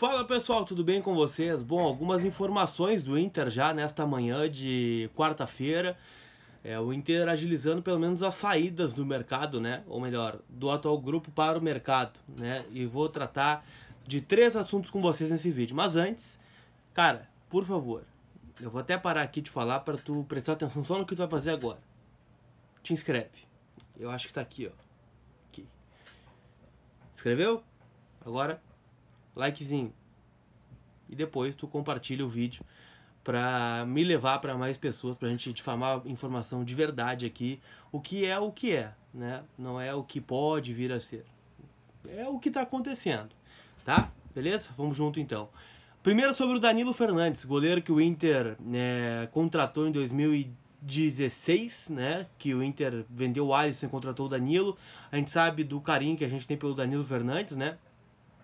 Fala pessoal, tudo bem com vocês? Bom, algumas informações do Inter já nesta manhã de quarta-feira. É, o Inter agilizando pelo menos as saídas do mercado, né? Ou melhor, do atual grupo para o mercado, né? E vou tratar de três assuntos com vocês nesse vídeo. Mas antes, cara, por favor, eu vou até parar aqui de falar para tu prestar atenção só no que tu vai fazer agora. Te inscreve. Eu acho que tá aqui, ó. Aqui. Escreveu? Agora likezinho. E depois tu compartilha o vídeo para me levar para mais pessoas, para a gente difamar informação de verdade aqui, o que é o que é, né? Não é o que pode vir a ser. É o que está acontecendo, tá? Beleza? Vamos junto então. Primeiro sobre o Danilo Fernandes, goleiro que o Inter né, contratou em 2016, né? Que o Inter vendeu o Alisson e contratou o Danilo. A gente sabe do carinho que a gente tem pelo Danilo Fernandes, né?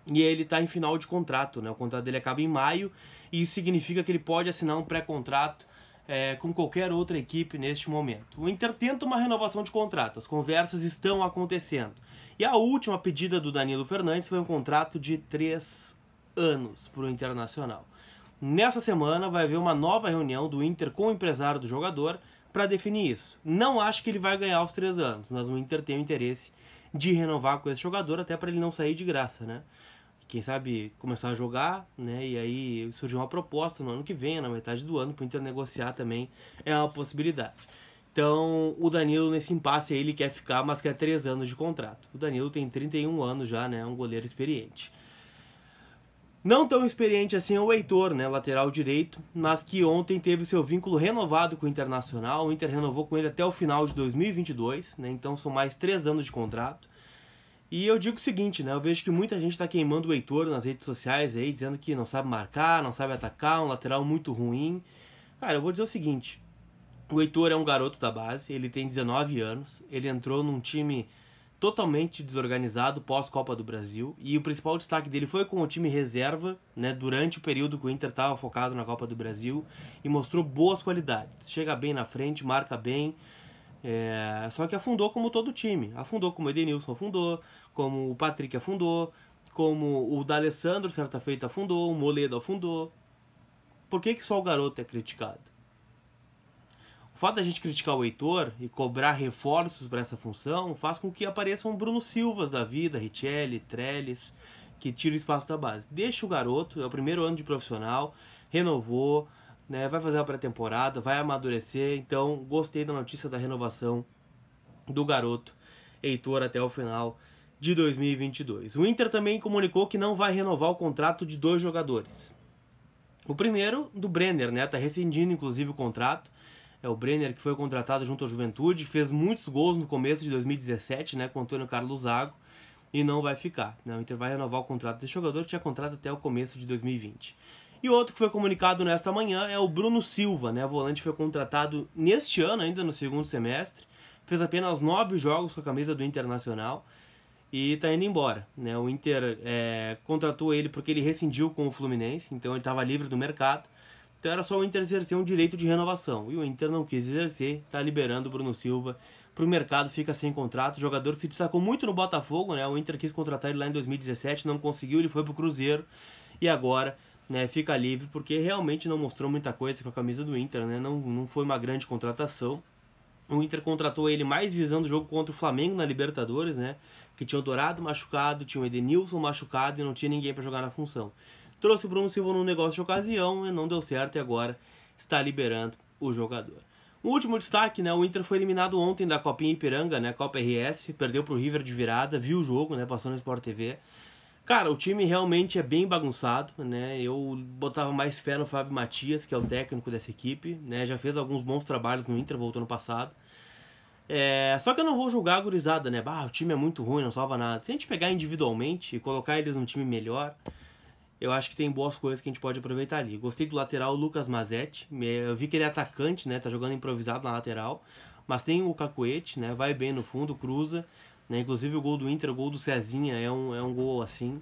e ele está em final de contrato, né? O contrato dele acaba em maio e isso significa que ele pode assinar um pré-contrato é, com qualquer outra equipe neste momento. O Inter tenta uma renovação de contrato, as conversas estão acontecendo. E a última pedida do Danilo Fernandes foi um contrato de três anos para o Internacional. Nessa semana vai haver uma nova reunião do Inter com o empresário do jogador para definir isso. Não acho que ele vai ganhar os três anos, mas o Inter tem o interesse de renovar com esse jogador até para ele não sair de graça, né? quem sabe começar a jogar, né? E aí surgiu uma proposta no ano que vem, na metade do ano, para o Inter negociar também é uma possibilidade. Então, o Danilo nesse impasse ele quer ficar, mas quer três anos de contrato. O Danilo tem 31 anos já, né? É um goleiro experiente. Não tão experiente assim é o Heitor, né, lateral direito, mas que ontem teve seu vínculo renovado com o Internacional. O Inter renovou com ele até o final de 2022, né? Então são mais três anos de contrato. E eu digo o seguinte, né? Eu vejo que muita gente está queimando o Heitor nas redes sociais aí, dizendo que não sabe marcar, não sabe atacar, um lateral muito ruim. Cara, eu vou dizer o seguinte: o Heitor é um garoto da base, ele tem 19 anos, ele entrou num time totalmente desorganizado pós-Copa do Brasil, e o principal destaque dele foi com o time reserva, né, durante o período que o Inter estava focado na Copa do Brasil, e mostrou boas qualidades. Chega bem na frente, marca bem, é, só que afundou como todo time. Afundou como o Edenilson afundou, como o Patrick afundou, como o D'Alessandro certa feita afundou, o Moledo afundou. Por que, que só o garoto é criticado? O fato da gente criticar o Heitor e cobrar reforços para essa função faz com que apareçam Bruno Silvas da vida, Richelli, Trellis, que tira o espaço da base. Deixa o garoto, é o primeiro ano de profissional, renovou, né? Vai fazer uma pré-temporada, vai amadurecer. Então, gostei da notícia da renovação do garoto Heitor até o final de 2022. O Inter também comunicou que não vai renovar o contrato de dois jogadores. O primeiro, do Brenner, né? Tá rescindindo inclusive o contrato. É o Brenner que foi contratado junto à Juventude, fez muitos gols no começo de 2017, né, com Antônio Carlos Zago, e não vai ficar. Né? O Inter vai renovar o contrato desse jogador que tinha contrato até o começo de 2020. E outro que foi comunicado nesta manhã é o Bruno Silva, né? O volante foi contratado neste ano, ainda no segundo semestre. Fez apenas nove jogos com a camisa do Internacional e está indo embora, né? O Inter é, contratou ele porque ele rescindiu com o Fluminense, então ele estava livre do mercado. Então era só o Inter exercer um direito de renovação. E o Inter não quis exercer, está liberando o Bruno Silva para o mercado, fica sem contrato. Jogador que se destacou muito no Botafogo, né? O Inter quis contratar ele lá em 2017, não conseguiu, ele foi para o Cruzeiro e agora né, fica livre porque realmente não mostrou muita coisa com a camisa do Inter, né? Não, não foi uma grande contratação. O Inter contratou ele mais visando o jogo contra o Flamengo na Libertadores, né? Que tinha o Dourado machucado, tinha o Edenilson machucado e não tinha ninguém para jogar na função. Trouxe o Bruno Silva num negócio de ocasião e não deu certo e agora está liberando o jogador. O último destaque, né? O Inter foi eliminado ontem da Copinha Ipiranga, né? Copa RS, perdeu para o River de virada, viu o jogo, né? Passou no Sport TV. Cara, o time realmente é bem bagunçado, né? Eu botava mais fé no Fábio Matias, que é o técnico dessa equipe, né? Já fez alguns bons trabalhos no Inter, voltou no passado. É, só que eu não vou julgar a gurizada, né? Bah, o time é muito ruim, não salva nada. Se a gente pegar individualmente e colocar eles num time melhor, eu acho que tem boas coisas que a gente pode aproveitar ali. Gostei do lateral Lucas Mazetti. Eu vi que ele é atacante, né? Tá jogando improvisado na lateral. Mas tem o Cacuete, né? Vai bem no fundo, cruza. Né? Inclusive o gol do Inter, o gol do Cezinha é um, é um gol assim.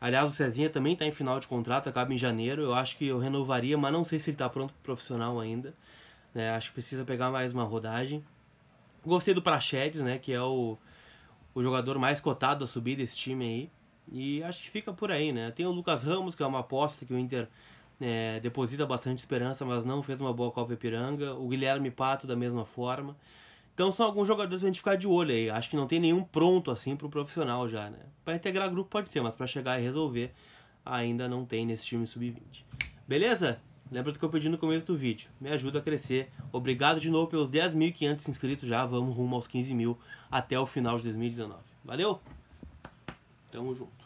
Aliás, o Cezinha também está em final de contrato, acaba em janeiro. Eu acho que eu renovaria, mas não sei se ele está pronto para profissional ainda. Né? Acho que precisa pegar mais uma rodagem. Gostei do Prachedes, né? Que é o, o jogador mais cotado a subir desse time aí. E acho que fica por aí, né? Tem o Lucas Ramos, que é uma aposta que o Inter é, deposita bastante esperança, mas não fez uma boa Copa Ipiranga. O Guilherme Pato, da mesma forma. Então são alguns jogadores pra gente ficar de olho aí. Acho que não tem nenhum pronto assim pro profissional já, né? Pra integrar grupo pode ser, mas para chegar e resolver ainda não tem nesse time sub-20. Beleza? Lembra do que eu pedi no começo do vídeo. Me ajuda a crescer. Obrigado de novo pelos 10.500 inscritos já. Vamos rumo aos 15 mil até o final de 2019. Valeu? Tamo junto.